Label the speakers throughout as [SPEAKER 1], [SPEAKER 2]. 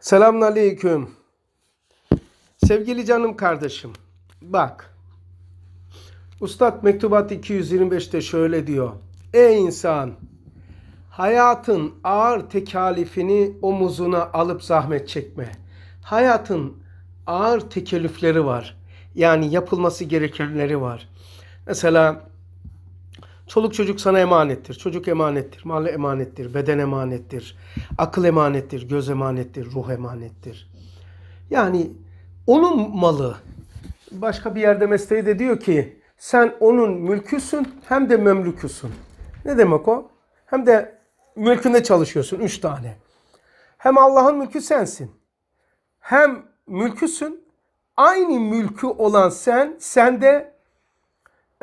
[SPEAKER 1] Selamun Aleyküm. Sevgili canım kardeşim. Bak. Ustad Mektubat 225'te şöyle diyor. Ey insan! Hayatın ağır tekalifini omuzuna alıp zahmet çekme. Hayatın ağır tekellüfleri var. Yani yapılması gerekenleri var. Mesela Çoluk çocuk sana emanettir. Çocuk emanettir, mal emanettir, beden emanettir, akıl emanettir, göz emanettir, ruh emanettir. Yani onun malı başka bir yerde mesleği de diyor ki sen onun mülküsün hem de memlüküsün. Ne demek o? Hem de mülkünde çalışıyorsun üç tane. Hem Allah'ın mülkü sensin. Hem mülküsün. Aynı mülkü olan sen, sen de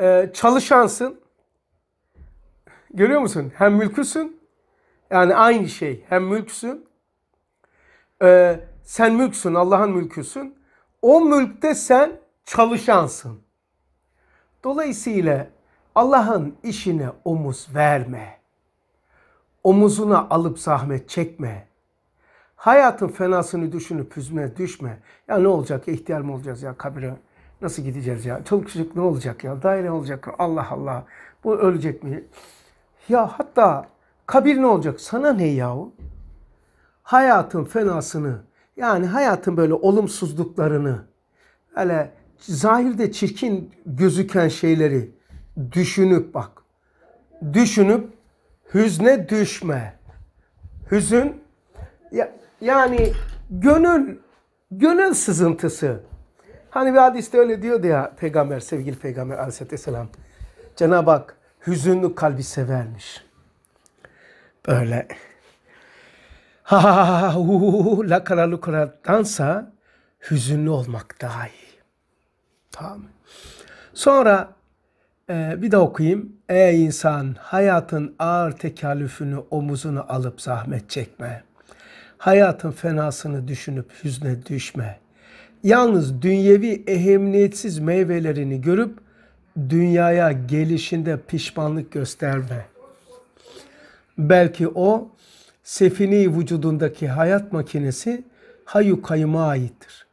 [SPEAKER 1] e, çalışansın Görüyor musun? Hem mülküsün. Yani aynı şey. Hem mülksün. Ee, sen mülksün. Allah'ın mülküsün. O mülkte sen çalışansın. Dolayısıyla Allah'ın işine omuz verme. Omuzuna alıp zahmet çekme. Hayatın fenasını düşünüp üzme düşme. Ya ne olacak? İhtiyar mı olacağız ya kabire? Nasıl gideceğiz ya? Çoluk çocuk ne olacak ya? Daire ne olacak? Allah Allah. Bu ölecek mi? Ya hatta kabir ne olacak? Sana ne yahu? Hayatın fenasını yani hayatın böyle olumsuzluklarını hele zahirde çirkin gözüken şeyleri düşünüp bak. Düşünüp hüzne düşme. Hüzün yani gönül gönül sızıntısı. Hani bir hadiste öyle diyordu ya peygamber sevgili peygamber aleyhisselam. Cenab-ı Hak hüzünlü kalbi severmiş. Böyle ha ha ha ha la karalı dansa, hüzünlü olmak daha iyi. Tamam. Sonra e, bir de okuyayım. Ey insan hayatın ağır tekalüfünü omuzunu alıp zahmet çekme. Hayatın fenasını düşünüp hüzne düşme. Yalnız dünyevi ehemmiyetsiz meyvelerini görüp dünyaya gelişinde pişmanlık gösterme. Belki o sefini vücudundaki hayat makinesi hayu kayıma aittir.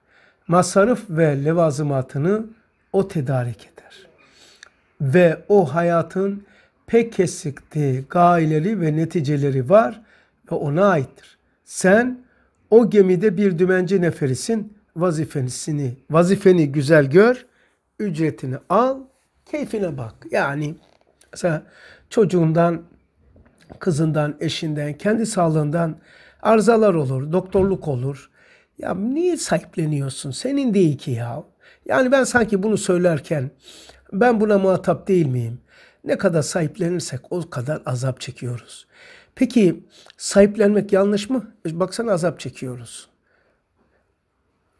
[SPEAKER 1] Masarif ve levazımatını o tedarik eder. Ve o hayatın pek kesikti gayeleri ve neticeleri var ve ona aittir. Sen o gemide bir dümenci neferisin vazifesini, vazifeni güzel gör, ücretini al Keyfine bak. Yani mesela çocuğundan, kızından, eşinden, kendi sağlığından arızalar olur, doktorluk olur. Ya niye sahipleniyorsun? Senin değil ki ya. Yani ben sanki bunu söylerken ben buna muhatap değil miyim? Ne kadar sahiplenirsek o kadar azap çekiyoruz. Peki sahiplenmek yanlış mı? E, baksana azap çekiyoruz.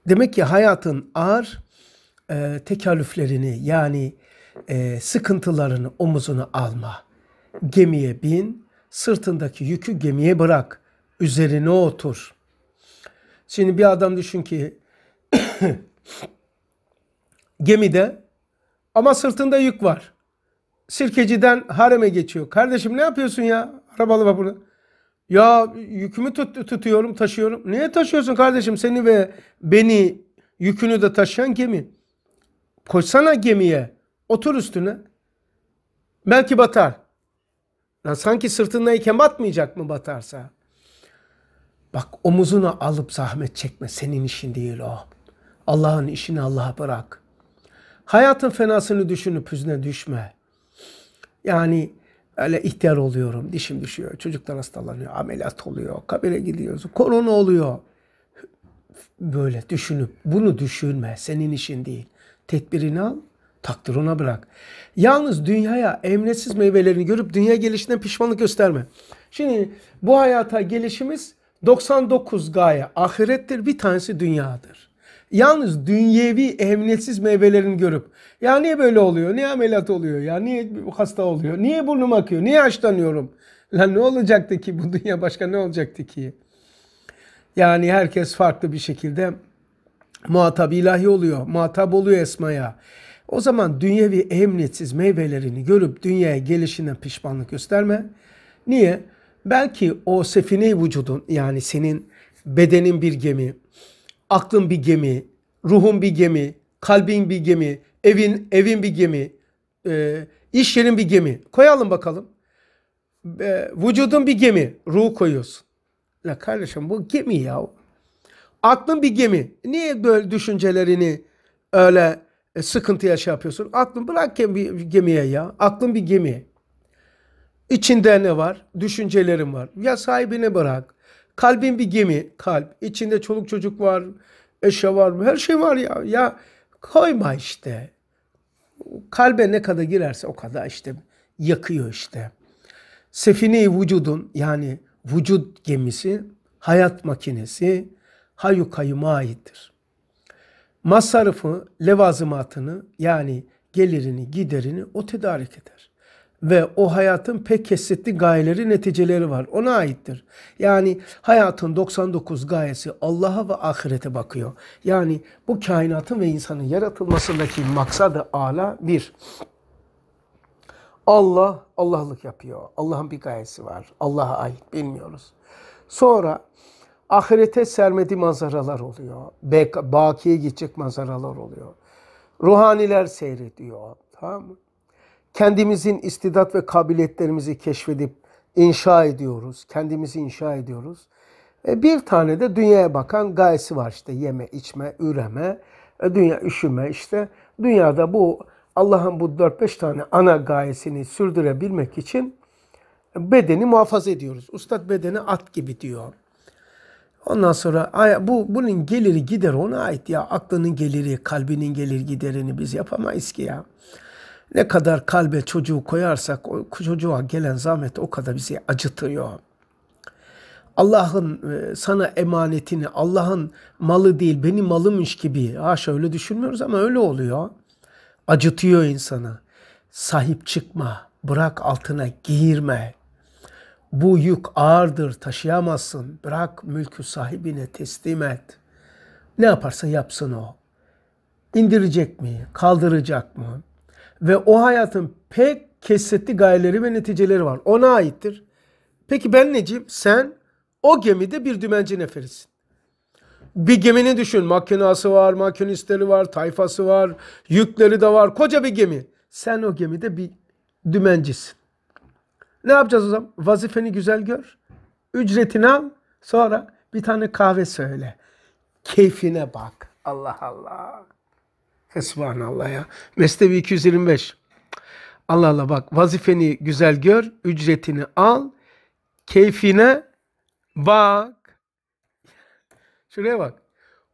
[SPEAKER 1] Demek ki hayatın ağır e, tekallüflerini yani e, sıkıntılarını omuzuna alma. Gemiye bin, sırtındaki yükü gemiye bırak, üzerine otur. Şimdi bir adam düşün ki gemide ama sırtında yük var. Sirkeciden hareme geçiyor. Kardeşim ne yapıyorsun ya? Arabalı vapurda. Ya yükümü tut, tutuyorum, taşıyorum. Niye taşıyorsun kardeşim? Seni ve beni yükünü de taşıyan gemi. Koşsana gemiye. Otur üstüne. Belki batar. Lan sanki sırtındayken batmayacak mı batarsa? Bak omuzuna alıp zahmet çekme. Senin işin değil o. Allah'ın işini Allah'a bırak. Hayatın fenasını düşünüp hüzne düşme. Yani öyle ihtiyar oluyorum, dişim düşüyor, çocuklar hastalanıyor, ameliyat oluyor, kabire gidiyoruz, korona oluyor. Böyle düşünüp bunu düşünme. Senin işin değil. Tedbirini al, Takdir ona bırak. Yalnız dünyaya emretsiz meyvelerini görüp dünya gelişinden pişmanlık gösterme. Şimdi bu hayata gelişimiz 99 gaye ahirettir bir tanesi dünyadır. Yalnız dünyevi emniyetsiz meyvelerini görüp ya niye böyle oluyor? Niye ameliyat oluyor? Ya niye hasta oluyor? Niye burnum akıyor? Niye açlanıyorum? Lan ne olacaktı ki bu dünya başka ne olacaktı ki? Yani herkes farklı bir şekilde muhatap ilahi oluyor. Muhatap oluyor esmaya. O zaman dünyevi emniyetsiz meyvelerini görüp dünyaya gelişine pişmanlık gösterme. Niye? Belki o sefine vücudun yani senin bedenin bir gemi, aklın bir gemi, ruhun bir gemi, kalbin bir gemi, evin evin bir gemi, e, iş yerin bir gemi. Koyalım bakalım. E, vücudun bir gemi, ruhu koyuyorsun. La kardeşim bu gemi ya. Aklın bir gemi. Niye böyle düşüncelerini öyle e, sıkıntıya şey yapıyorsun. Aklın bırak bir gemiye ya. Aklın bir gemi. İçinde ne var? Düşüncelerin var. Ya sahibini bırak. Kalbin bir gemi. Kalp. İçinde çoluk çocuk var. Eşya var. Her şey var ya. Ya koyma işte. Kalbe ne kadar girerse o kadar işte yakıyor işte. Sefini vücudun yani vücut gemisi, hayat makinesi hayukayıma aittir masarıfı, levazımatını yani gelirini, giderini o tedarik eder. Ve o hayatın pek kesretli gayeleri, neticeleri var. Ona aittir. Yani hayatın 99 gayesi Allah'a ve ahirete bakıyor. Yani bu kainatın ve insanın yaratılmasındaki maksadı ala bir. Allah Allah'lık yapıyor. Allah'ın bir gayesi var. Allah'a ait bilmiyoruz. Sonra ahirete sermedi manzaralar oluyor. Bakiye gidecek manzaralar oluyor. Ruhaniler seyrediyor. Tamam mı? Kendimizin istidat ve kabiliyetlerimizi keşfedip inşa ediyoruz. Kendimizi inşa ediyoruz. E bir tane de dünyaya bakan gayesi var işte yeme, içme, üreme, e, dünya üşüme işte. Dünyada bu Allah'ın bu 4-5 tane ana gayesini sürdürebilmek için bedeni muhafaza ediyoruz. Ustad bedeni at gibi diyor. Ondan sonra bu bunun geliri gider ona ait ya. Aklının geliri, kalbinin gelir giderini biz yapamayız ki ya. Ne kadar kalbe çocuğu koyarsak o çocuğa gelen zahmet o kadar bizi acıtıyor. Allah'ın e, sana emanetini, Allah'ın malı değil benim malımmış gibi haşa öyle düşünmüyoruz ama öyle oluyor. Acıtıyor insanı. Sahip çıkma, bırak altına girme. Bu yük ağırdır, taşıyamazsın. Bırak mülkü sahibine teslim et. Ne yaparsa yapsın o. İndirecek mi, kaldıracak mı? Ve o hayatın pek kesetti gayeleri ve neticeleri var. Ona aittir. Peki ben necim? Sen o gemide bir dümenci neferisin. Bir gemini düşün. Makinası var, makinistleri var, tayfası var, yükleri de var. Koca bir gemi. Sen o gemide bir dümencisin. Ne yapacağız o zaman? Vazifeni güzel gör. Ücretini al. Sonra bir tane kahve söyle. Keyfine bak. Allah Allah. Esmanallah ya. Mesnevi 225. Allah Allah bak vazifeni güzel gör, ücretini al, keyfine bak. Şuraya bak.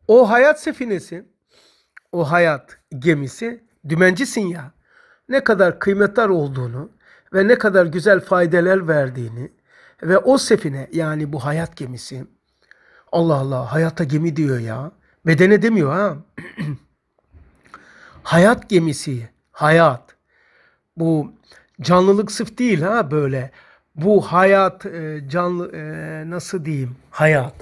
[SPEAKER 1] O hayat sefinesi, o hayat gemisi dümencisin ya. Ne kadar kıymetli olduğunu, ve ne kadar güzel faydeler verdiğini ve o sefine yani bu hayat gemisi Allah Allah hayata gemi diyor ya. Bedene demiyor ha. hayat gemisi, hayat. Bu canlılık sıf değil ha böyle. Bu hayat e, canlı e, nasıl diyeyim? Hayat.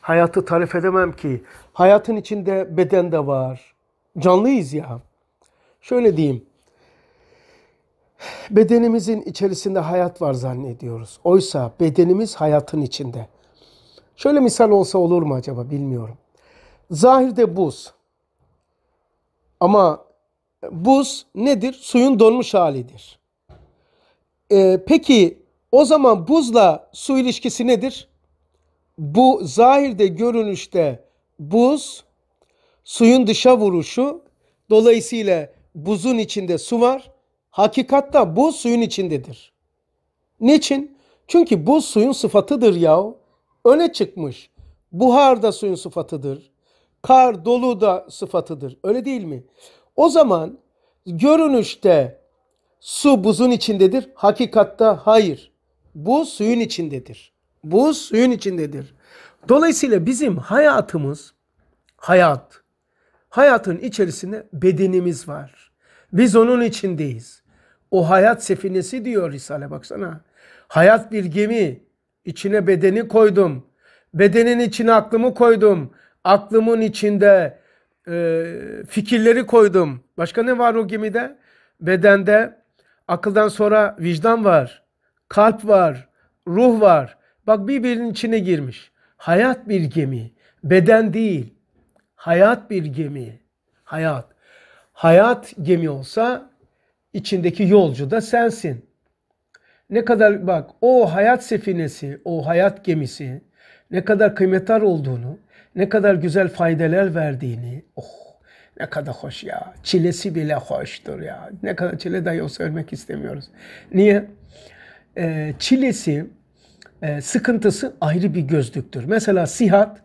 [SPEAKER 1] Hayatı tarif edemem ki. Hayatın içinde beden de var. Canlıyız ya. Şöyle diyeyim bedenimizin içerisinde hayat var zannediyoruz. Oysa bedenimiz hayatın içinde. Şöyle misal olsa olur mu acaba bilmiyorum. Zahirde buz. Ama buz nedir? Suyun donmuş halidir. Ee, peki o zaman buzla su ilişkisi nedir? Bu zahirde görünüşte buz suyun dışa vuruşu dolayısıyla buzun içinde su var. Hakikatta bu suyun içindedir. Niçin? Çünkü bu suyun sıfatıdır yahu. Öne çıkmış. Buhar da suyun sıfatıdır. Kar, dolu da sıfatıdır. Öyle değil mi? O zaman görünüşte su buzun içindedir. Hakikatta hayır. Bu suyun içindedir. Bu suyun içindedir. Dolayısıyla bizim hayatımız hayat. Hayatın içerisinde bedenimiz var. Biz onun içindeyiz. O hayat sefinesi diyor Risale baksana. Hayat bir gemi. İçine bedeni koydum. Bedenin içine aklımı koydum. Aklımın içinde e, fikirleri koydum. Başka ne var o gemide? Bedende akıldan sonra vicdan var. Kalp var. Ruh var. Bak birbirinin içine girmiş. Hayat bir gemi. Beden değil. Hayat bir gemi. Hayat. Hayat gemi olsa içindeki yolcu da sensin. Ne kadar bak o hayat sefinesi, o hayat gemisi ne kadar kıymetli olduğunu, ne kadar güzel faydeler verdiğini, oh ne kadar hoş ya. Çilesi bile hoştur ya. Ne kadar çile dahi olsa ölmek istemiyoruz. Niye? Ee, çilesi, e, sıkıntısı ayrı bir gözlüktür. Mesela sihat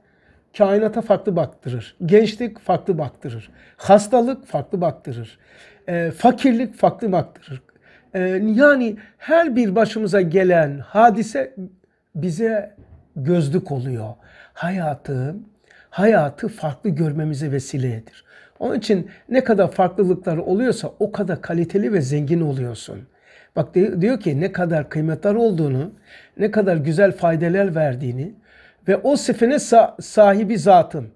[SPEAKER 1] kainata farklı baktırır. Gençlik farklı baktırır. Hastalık farklı baktırır. E, fakirlik farklı baktırır. E, yani her bir başımıza gelen hadise bize gözlük oluyor. Hayatı, hayatı farklı görmemize vesiledir. Onun için ne kadar farklılıklar oluyorsa o kadar kaliteli ve zengin oluyorsun. Bak diyor ki ne kadar kıymetler olduğunu, ne kadar güzel faydeler verdiğini, ve o sıfının sahibi zatın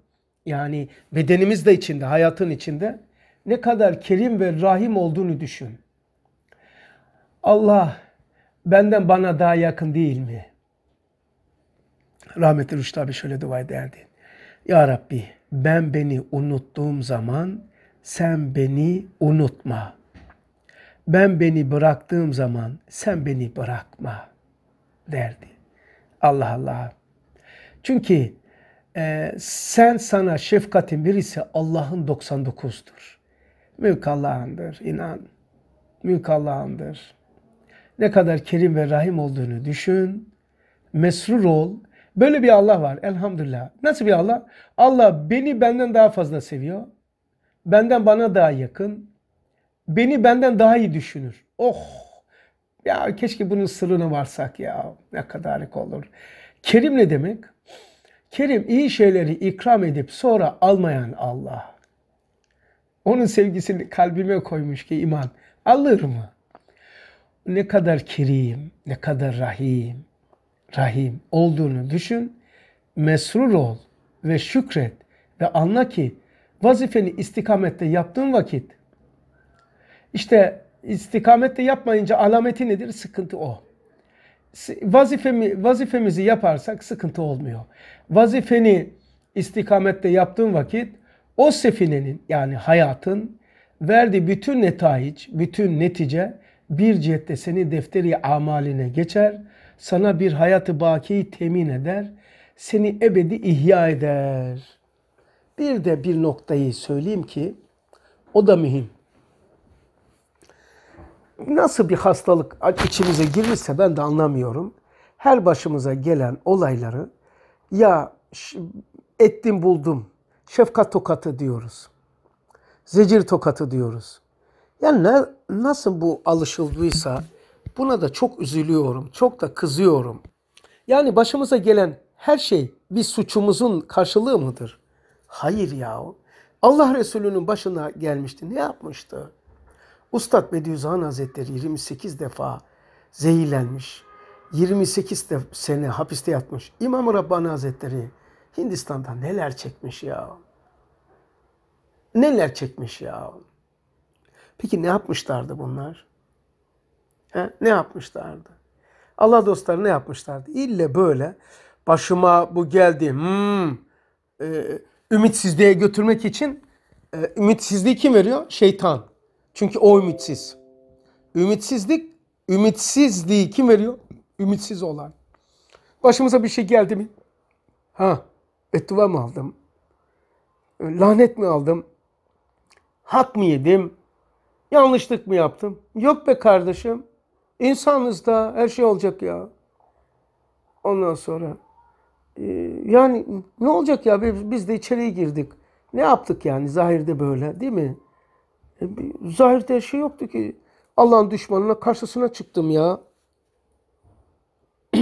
[SPEAKER 1] yani bedenimiz de içinde, hayatın içinde ne kadar kerim ve rahim olduğunu düşün. Allah benden bana daha yakın değil mi? Rahmetli Rüştü abi şöyle dua ederdi. Ya Rabbi ben beni unuttuğum zaman sen beni unutma. Ben beni bıraktığım zaman sen beni bırakma derdi. Allah Allah. Çünkü e, sen sana şefkatin birisi Allah'ın 99'dur. Mülk Allah'ındır, inan. Mülk Allah'ındır. Ne kadar kerim ve rahim olduğunu düşün. Mesrur ol. Böyle bir Allah var elhamdülillah. Nasıl bir Allah? Allah beni benden daha fazla seviyor. Benden bana daha yakın. Beni benden daha iyi düşünür. Oh! Ya keşke bunun sırrını varsak ya. Ne kadar olur. Kerim ne demek? Kerim iyi şeyleri ikram edip sonra almayan Allah. Onun sevgisini kalbime koymuş ki iman alır mı? Ne kadar kerim, ne kadar rahim, rahim olduğunu düşün, mesrur ol ve şükret ve anla ki vazifeni istikamette yaptığın vakit işte istikamette yapmayınca alameti nedir? Sıkıntı o vazifemi, vazifemizi yaparsak sıkıntı olmuyor. Vazifeni istikamette yaptığın vakit o sefinenin yani hayatın verdiği bütün netayiç, bütün netice bir cihette seni defteri amaline geçer. Sana bir hayatı bakiyi temin eder. Seni ebedi ihya eder. Bir de bir noktayı söyleyeyim ki o da mühim nasıl bir hastalık içimize girirse ben de anlamıyorum. Her başımıza gelen olayları ya ettim buldum, şefkat tokatı diyoruz. Zecir tokatı diyoruz. Yani ne, nasıl bu alışıldıysa buna da çok üzülüyorum, çok da kızıyorum. Yani başımıza gelen her şey bir suçumuzun karşılığı mıdır? Hayır yahu. Allah Resulü'nün başına gelmişti. Ne yapmıştı? Ustad Bediüzzaman Hazretleri 28 defa zehirlenmiş. 28 de sene hapiste yatmış. İmam Rabbani Hazretleri Hindistan'da neler çekmiş ya. Neler çekmiş ya. Peki ne yapmışlardı bunlar? He? Ne yapmışlardı? Allah dostları ne yapmışlardı? İlle böyle başıma bu geldi. Hmm, e, ümitsizliğe götürmek için e, ümitsizliği kim veriyor? Şeytan. Çünkü o ümitsiz. Ümitsizlik, ümitsizliği kim veriyor? Ümitsiz olan. Başımıza bir şey geldi mi? Ha, ettuva mı aldım? Ee, lanet mi aldım? Hak mı yedim? Yanlışlık mı yaptım? Yok be kardeşim. İnsanız da her şey olacak ya. Ondan sonra e, yani ne olacak ya biz de içeriye girdik. Ne yaptık yani zahirde böyle değil mi? E, zahirde her şey yoktu ki. Allah'ın düşmanına karşısına çıktım ya.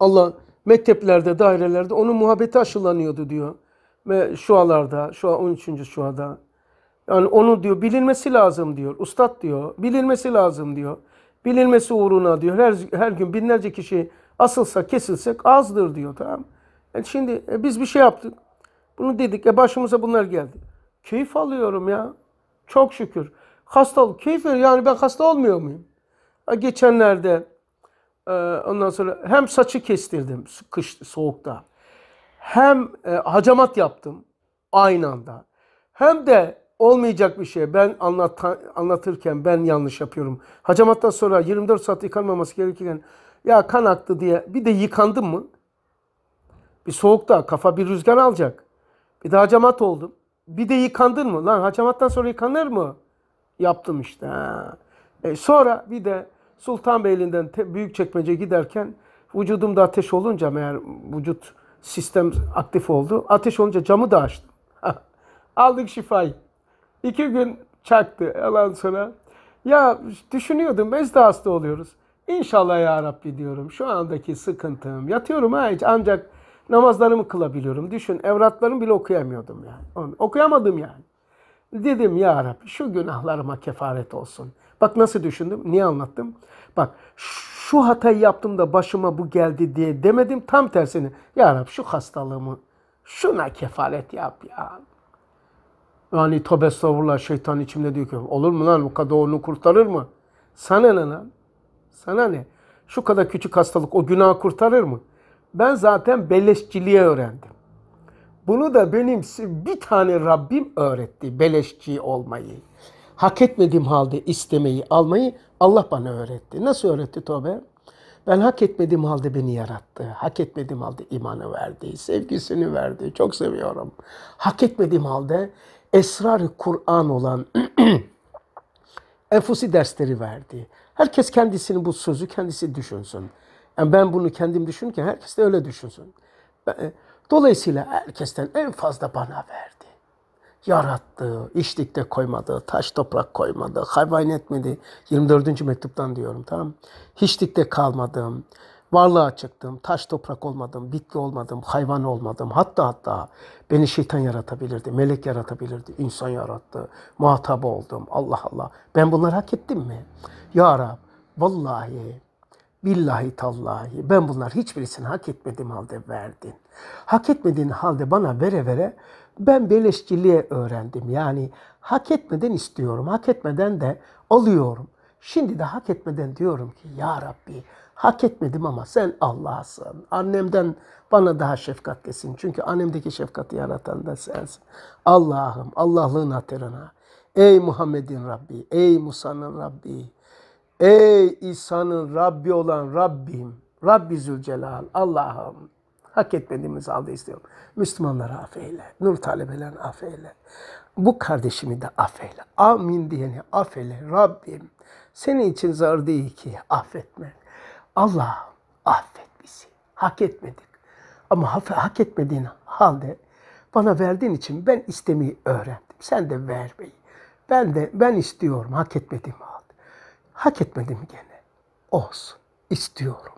[SPEAKER 1] Allah mekteplerde, dairelerde onun muhabbeti aşılanıyordu diyor. Ve şualarda, şua 13. şuada. Yani onu diyor bilinmesi lazım diyor. Ustad diyor. Bilinmesi lazım diyor. Bilinmesi uğruna diyor. Her, her gün binlerce kişi asılsa kesilsek azdır diyor tamam. Yani e, şimdi e, biz bir şey yaptık. Bunu dedik. E başımıza bunlar geldi. Keyif alıyorum ya. Çok şükür. Hasta ol. Keyifler yani ben hasta olmuyor muyum? Geçenlerde e, ondan sonra hem saçı kestirdim kış soğukta. Hem e, hacamat yaptım aynı anda. Hem de olmayacak bir şey. Ben anlat, anlatırken ben yanlış yapıyorum. Hacamattan sonra 24 saat yıkanmaması gerekirken ya kan aktı diye bir de yıkandım mı? Bir soğukta kafa bir rüzgar alacak. Bir de hacamat oldum bir de yıkandın mı? Lan hacamattan sonra yıkanır mı? Yaptım işte. Ha. E sonra bir de Sultanbeyli'nden büyük çekmece giderken vücudumda ateş olunca meğer vücut sistem aktif oldu. Ateş olunca camı da açtım. Aldık şifayı. İki gün çaktı. Ondan sonra ya düşünüyordum biz de hasta oluyoruz. İnşallah ya Rabbi diyorum şu andaki sıkıntım. Yatıyorum ha hiç ancak namazlarımı kılabiliyorum. Düşün evratlarımı bile okuyamıyordum yani. Okuyamadım yani. Dedim ya Rabbi şu günahlarıma kefaret olsun. Bak nasıl düşündüm? Niye anlattım? Bak şu hatayı yaptım da başıma bu geldi diye demedim. Tam tersini. Ya Rabbi şu hastalığımı şuna kefaret yap ya. Yani tövbe estağfurullah şeytan içimde diyor ki olur mu lan bu kadar onu kurtarır mı? Sana ne lan? Sana ne? Şu kadar küçük hastalık o günahı kurtarır mı? Ben zaten beleşçiliği öğrendim. Bunu da benim bir tane Rabbim öğretti beleşçi olmayı. Hak etmediğim halde istemeyi, almayı Allah bana öğretti. Nasıl öğretti Tobe? Ben hak etmediğim halde beni yarattı. Hak etmediğim halde imanı verdi, sevgisini verdi. Çok seviyorum. Hak etmediğim halde esrar-ı Kur'an olan enfusi dersleri verdi. Herkes kendisini bu sözü kendisi düşünsün. Yani ben bunu kendim düşünürken herkes de öyle düşünsün. E, dolayısıyla herkesten en fazla bana verdi. Yarattı, içlikte koymadı, taş toprak koymadı, hayvan etmedi. 24. mektuptan diyorum tamam. Hiçlikte kalmadım, varlığa çıktım, taş toprak olmadım, bitki olmadım, hayvan olmadım. Hatta hatta beni şeytan yaratabilirdi, melek yaratabilirdi, insan yarattı, muhatap oldum. Allah Allah. Ben bunları hak ettim mi? Ya Rab, vallahi Billahi tallahi ben bunlar hiçbirisini hak etmediğim halde verdin. Hak etmediğin halde bana vere vere ben beleşçiliğe öğrendim. Yani hak etmeden istiyorum, hak etmeden de alıyorum. Şimdi de hak etmeden diyorum ki ya Rabbi hak etmedim ama sen Allah'sın. Annemden bana daha şefkatlisin. Çünkü annemdeki şefkati yaratan da sensin. Allah'ım Allah'lığın hatırına. Ey Muhammed'in Rabbi, ey Musa'nın Rabbi, Ey İsa'nın Rabbi olan Rabbim, Rabbi Zülcelal, Allah'ım hak etmediğimiz halde istiyorum. Müslümanları affeyle, nur talebelerini affeyle. Bu kardeşimi de affeyle. Amin diyeni affeyle. Rabbim senin için zar değil ki affetme. Allah affet bizi. Hak etmedik. Ama hak etmediğin halde bana verdiğin için ben istemeyi öğrendim. Sen de ver beni. Ben de ben istiyorum hak etmediğim halde. Hak etmedim gene. Olsun. İstiyorum.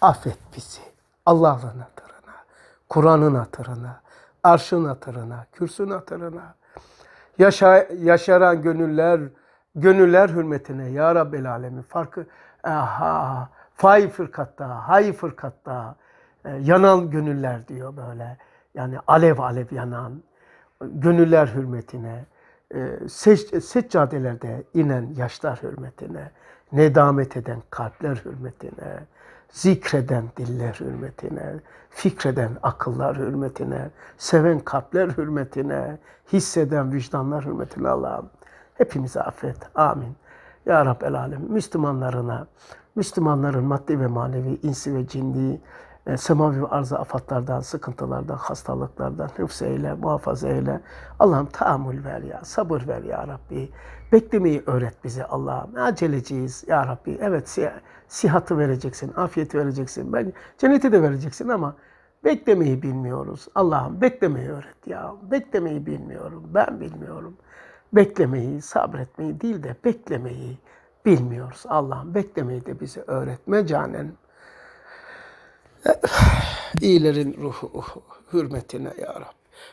[SPEAKER 1] Affet bizi. Allah'ın hatırına, Kur'an'ın hatırına, arşın hatırına, kürsün hatırına. Yaşa, yaşaran gönüller, gönüller hürmetine ya Rabbel Alemin. Farkı, aha, fay fırkatta, hay fırkatta, e, yanan gönüller diyor böyle. Yani alev alev yanan, gönüller hürmetine sec ee, seccadelerde inen yaşlar hürmetine, nedamet eden kalpler hürmetine, zikreden diller hürmetine, fikreden akıllar hürmetine, seven kalpler hürmetine, hisseden vicdanlar hürmetine Allah'ım hepimize affet. Amin. Ya Rabbel Alem Müslümanlarına, Müslümanların maddi ve manevi insi ve cinliği e, semavi arza afatlardan, sıkıntılardan, hastalıklardan hıfz eyle, muhafaza eyle. Allah'ım tahammül ver ya, sabır ver ya Rabbi. Beklemeyi öğret bize Allah'ım. Aceleciyiz ya Rabbi. Evet si sihatı vereceksin, afiyeti vereceksin. Ben cenneti de vereceksin ama beklemeyi bilmiyoruz. Allah'ım beklemeyi öğret ya. Beklemeyi bilmiyorum. Ben bilmiyorum. Beklemeyi, sabretmeyi değil de beklemeyi bilmiyoruz. Allah'ım beklemeyi de bize öğretme mecanen. İyilerin ruhu hürmetine ya Rabbi.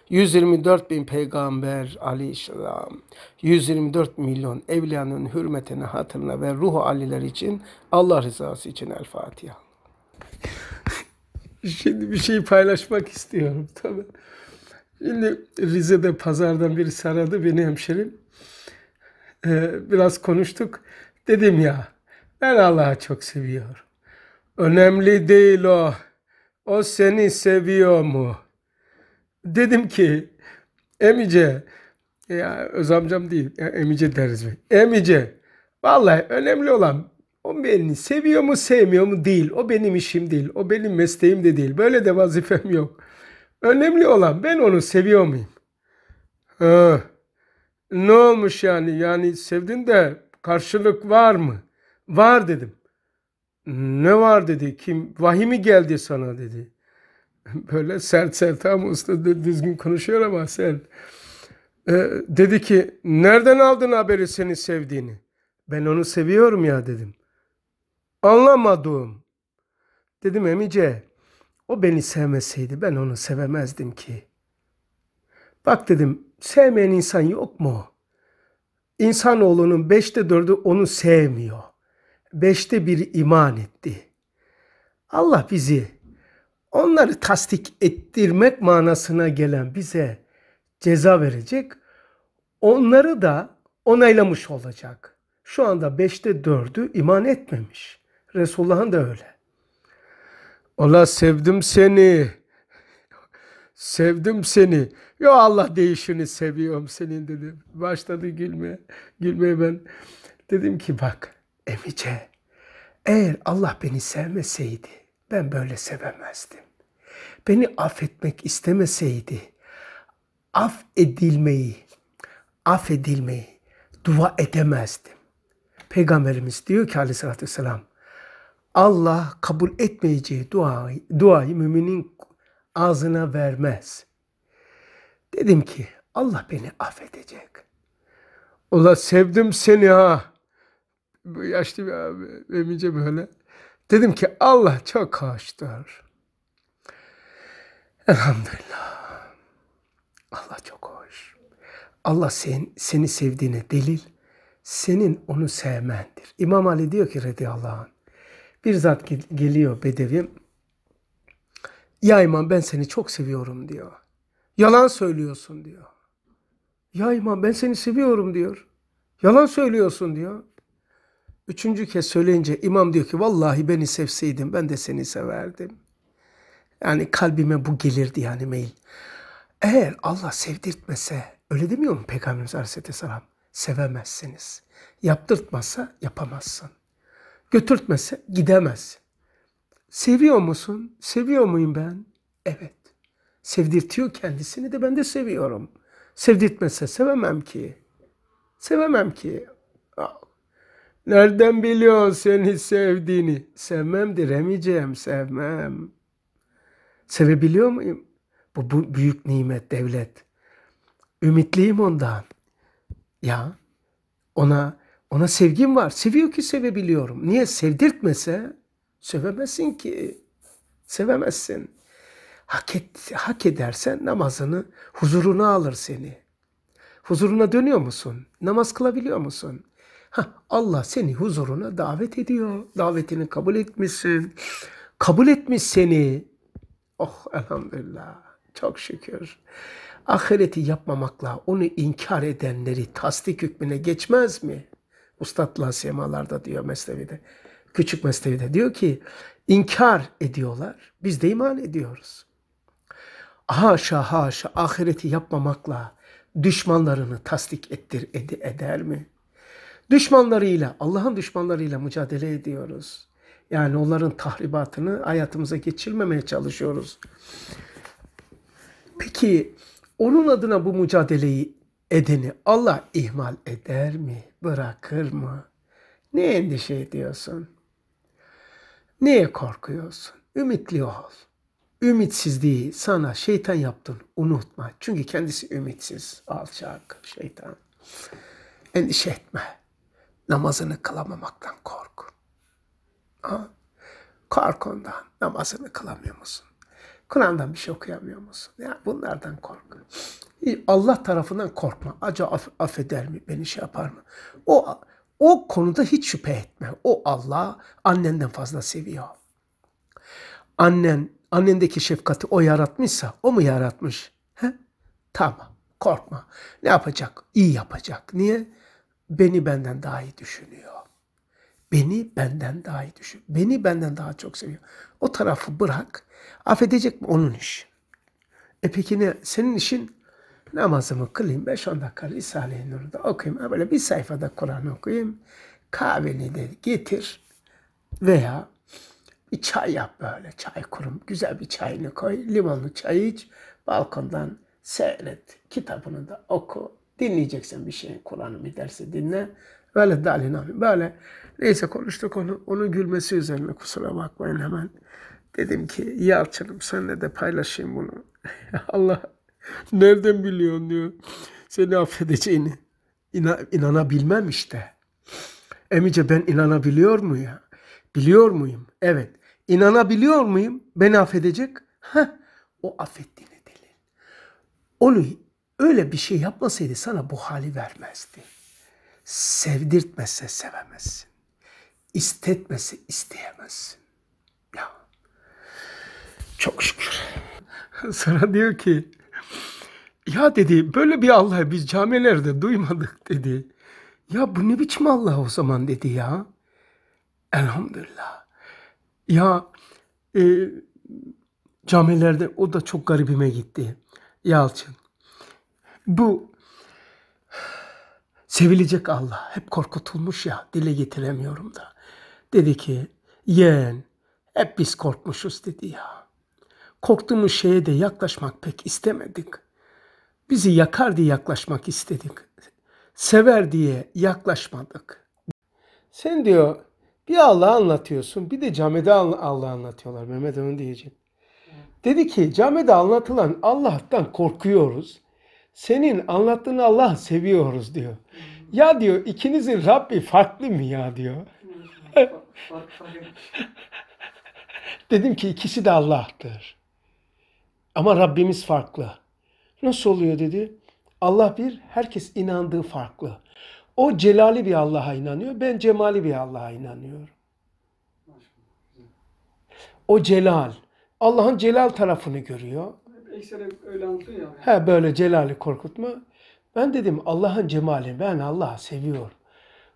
[SPEAKER 1] 124 bin peygamber Ali İslam, 124 milyon evliyanın hürmetine, hatırına ve ruhu aliler için Allah rızası için El Fatiha. Şimdi bir şey paylaşmak istiyorum tabi. Şimdi Rize'de pazardan biri saradı beni hemşerim. Ee, biraz konuştuk. Dedim ya ben Allah'ı çok seviyorum. Önemli değil o. O seni seviyor mu? Dedim ki Emice ya öz amcam değil Emice deriz. Emice vallahi önemli olan o beni seviyor mu sevmiyor mu değil. O benim işim değil. O benim mesleğim de değil. Böyle de vazifem yok. Önemli olan ben onu seviyor muyum? Ha, ne olmuş yani? Yani sevdin de karşılık var mı? Var dedim ne var dedi kim vahimi geldi sana dedi. Böyle sert sert ama usta düzgün konuşuyor ama sert Ee, dedi ki nereden aldın haberi seni sevdiğini? Ben onu seviyorum ya dedim. Anlamadım. Dedim emice o beni sevmeseydi ben onu sevemezdim ki. Bak dedim sevmeyen insan yok mu? İnsanoğlunun beşte dördü onu sevmiyor beşte bir iman etti. Allah bizi onları tasdik ettirmek manasına gelen bize ceza verecek. Onları da onaylamış olacak. Şu anda beşte dördü iman etmemiş. Resulullah'ın da öyle. Allah sevdim seni. Sevdim seni. Ya Allah değişini seviyorum senin dedi. Başladı gülme, Gülmeye ben dedim ki bak Emice, eğer Allah beni sevmeseydi ben böyle sevemezdim. Beni affetmek istemeseydi af edilmeyi, af edilmeyi dua edemezdim. Peygamberimiz diyor ki aleyhissalatü vesselam, Allah kabul etmeyeceği duayı, duayı müminin ağzına vermez. Dedim ki Allah beni affedecek. Ola sevdim seni ha yaşlı bir abi emice böyle. Dedim ki Allah çok hoştur. Elhamdülillah. Allah çok hoş. Allah sen, seni sevdiğine delil, senin onu sevmendir. İmam Ali diyor ki radıyallahu anh, bir zat geliyor bedevim. Ya imam ben seni çok seviyorum diyor. Yalan söylüyorsun diyor. Ya imam ben seni seviyorum diyor. Yalan söylüyorsun diyor. Üçüncü kez söyleyince imam diyor ki vallahi beni sevseydin ben de seni severdim. Yani kalbime bu gelirdi yani meyil. Eğer Allah sevdirtmese öyle demiyor mu Peygamberimiz Aleyhisselam? Sevemezsiniz. Yaptırtmasa yapamazsın. Götürtmese gidemezsin. Seviyor musun? Seviyor muyum ben? Evet. Sevdirtiyor kendisini de ben de seviyorum. Sevdirtmese sevemem ki. Sevemem ki. Nereden biliyorsun seni sevdiğini? Sevmem diremeyeceğim, sevmem. Sevebiliyor muyum? Bu, bu büyük nimet, devlet. Ümitliyim ondan. Ya ona ona sevgim var. Seviyor ki sevebiliyorum. Niye? Sevdirtmese sevemezsin ki. Sevemezsin. Hak, et, hak edersen namazını, huzuruna alır seni. Huzuruna dönüyor musun? Namaz kılabiliyor musun? Heh, Allah seni huzuruna davet ediyor. Davetini kabul etmişsin. Kabul etmiş seni. Oh elhamdülillah. Çok şükür. Ahireti yapmamakla onu inkar edenleri tasdik hükmüne geçmez mi? Ustadla semalarda diyor Mesnevi'de. Küçük Mesnevi'de diyor ki inkar ediyorlar. Biz de iman ediyoruz. Haşa haşa ahireti yapmamakla düşmanlarını tasdik ettir ed eder mi? Düşmanlarıyla, Allah'ın düşmanlarıyla mücadele ediyoruz. Yani onların tahribatını hayatımıza geçirmemeye çalışıyoruz. Peki onun adına bu mücadeleyi edeni Allah ihmal eder mi? Bırakır mı? Ne endişe ediyorsun? Neye korkuyorsun? Ümitli ol. Ümitsizliği sana şeytan yaptın unutma. Çünkü kendisi ümitsiz, alçak şeytan. Endişe etme namazını kılamamaktan kork. Ha? Kork ondan. Namazını kılamıyor musun? Kur'an'dan bir şey okuyamıyor musun? Ya bunlardan kork. Allah tarafından korkma. Acaba aff affeder mi? Beni şey yapar mı? O o konuda hiç şüphe etme. O Allah annenden fazla seviyor. Annen annendeki şefkati o yaratmışsa o mu yaratmış? He? Tamam. Korkma. Ne yapacak? İyi yapacak. Niye? beni benden daha iyi düşünüyor. Beni benden daha iyi düşün. Beni benden daha çok seviyor. O tarafı bırak. Affedecek mi onun iş. E peki ne? Senin işin namazımı kılayım. 5-10 dakika Risale-i Nur'u da okuyayım. Böyle bir sayfada Kur'an okuyayım. Kahveni de getir. Veya bir çay yap böyle. Çay kurum. Güzel bir çayını koy. Limonlu çay iç. Balkondan seyret. Kitabını da oku. Dinleyeceksen bir şeyin Kur'an'ı bir dersi dinle. Böyle dalin abi böyle. Neyse konuştuk onu. Onun gülmesi üzerine kusura bakmayın hemen. Dedim ki Yalçın'ım senle de paylaşayım bunu. Allah nereden biliyorsun diyor. Seni affedeceğini. İna, inanabilmem işte. Emice ben inanabiliyor muyum? Biliyor muyum? Evet. İnanabiliyor muyum? Beni affedecek. Heh, o affettiğini delil. Onu öyle bir şey yapmasaydı sana bu hali vermezdi. Sevdirtmese sevemezsin. İstetmese isteyemezsin. Ya. Çok şükür. Sonra diyor ki ya dedi böyle bir Allah biz camilerde duymadık dedi. Ya bu ne biçim Allah o zaman dedi ya. Elhamdülillah. Ya e, camilerde o da çok garibime gitti. Yalçın bu sevilecek Allah hep korkutulmuş ya dile getiremiyorum da. Dedi ki yeğen hep biz korkmuşuz dedi ya. Korktuğumuz şeye de yaklaşmak pek istemedik. Bizi yakar diye yaklaşmak istedik. Sever diye yaklaşmadık. Sen diyor bir Allah anlatıyorsun bir de camide Allah anlatıyorlar. Mehmet Ömür diyecek. Dedi ki camide anlatılan Allah'tan korkuyoruz senin anlattığını Allah seviyoruz diyor. Ya diyor ikinizin Rabbi farklı mı ya diyor. Dedim ki ikisi de Allah'tır. Ama Rabbimiz farklı. Nasıl oluyor dedi. Allah bir, herkes inandığı farklı. O celali bir Allah'a inanıyor, ben cemali bir Allah'a inanıyorum. O celal, Allah'ın celal tarafını görüyor ekseri öyle anlatıyor ya. He böyle celali korkutma. Ben dedim Allah'ın cemali ben Allah'ı seviyorum.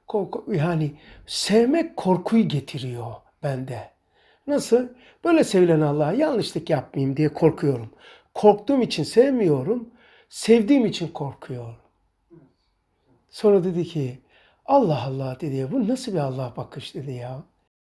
[SPEAKER 1] Korku, yani sevmek korkuyu getiriyor bende. Nasıl? Böyle sevilen Allah'a yanlışlık yapmayayım diye korkuyorum. Korktuğum için sevmiyorum. Sevdiğim için korkuyorum. Sonra dedi ki Allah Allah dedi ya bu nasıl bir Allah bakış dedi ya.